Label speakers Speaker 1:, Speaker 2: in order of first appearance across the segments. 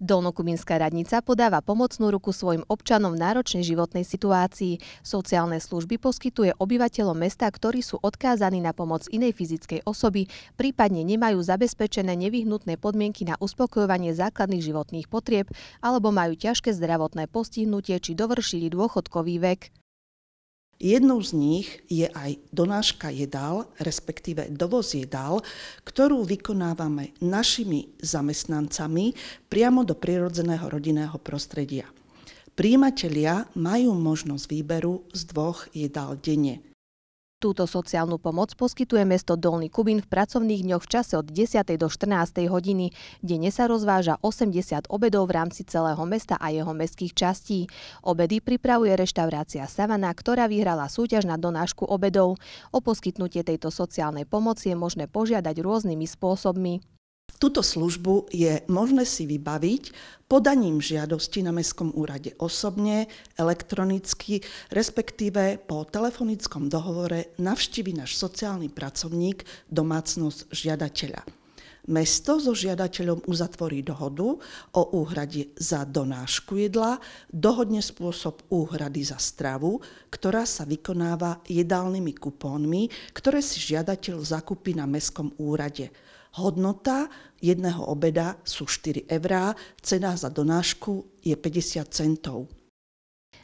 Speaker 1: Dolnokubinská radnica podáva pomocnú ruku svojim občanom v náročnej životnej situácii. Sociálne služby poskytuje obyvateľom mesta, ktorí sú odkázaní na pomoc inej fyzickej osoby, prípadne nemajú zabezpečené nevyhnutné podmienky na uspokojovanie základných životných potrieb alebo majú ťažké zdravotné postihnutie
Speaker 2: či dovršili dôchodkový vek. Jednou z nich je aj donáška jedál, respektíve dovoz jedál, ktorú vykonávame našimi zamestnancami priamo do prirodzeného rodinného prostredia. Príjimatelia majú možnosť výberu z dvoch jedál denne. Túto sociálnu
Speaker 1: pomoc poskytuje mesto Dolný Kubín v pracovných dňoch v čase od 10. do 14. hodiny. Denne sa rozváža 80 obedov v rámci celého mesta a jeho mestských častí. Obedy pripravuje reštaurácia Savana, ktorá vyhrala súťaž na donášku obedov. O poskytnutie tejto sociálnej pomoci je možné požiadať rôznymi spôsobmi. Tuto
Speaker 2: službu je možné si vybaviť podaním žiadosti na Mestskom úrade osobne, elektronicky, respektíve po telefonickom dohovore navštívi náš sociálny pracovník domácnosť žiadateľa. Mesto so žiadateľom uzatvorí dohodu o úhrade za donášku jedla, dohodne spôsob úhrady za stravu, ktorá sa vykonáva jedálnymi kupónmi, ktoré si žiadateľ zakúpi na mestskom úrade. Hodnota jedného obeda sú 4 eurá, cena za donášku je 50 centov.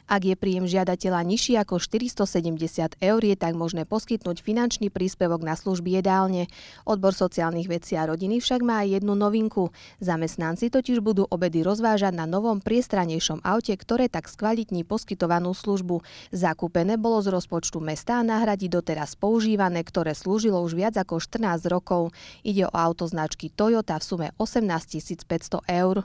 Speaker 1: Ak je príjem žiadateľa nižší ako 470 eur, je tak možné poskytnúť finančný príspevok na služby jedálne. Odbor sociálnych vecí a rodiny však má aj jednu novinku. Zamestnanci totiž budú obedy rozvážať na novom priestranejšom aute, ktoré tak skvalitní poskytovanú službu. Zakúpené bolo z rozpočtu mesta a nahradí doteraz používané, ktoré slúžilo už viac ako 14 rokov. Ide o auto značky Toyota v sume 18 500 eur.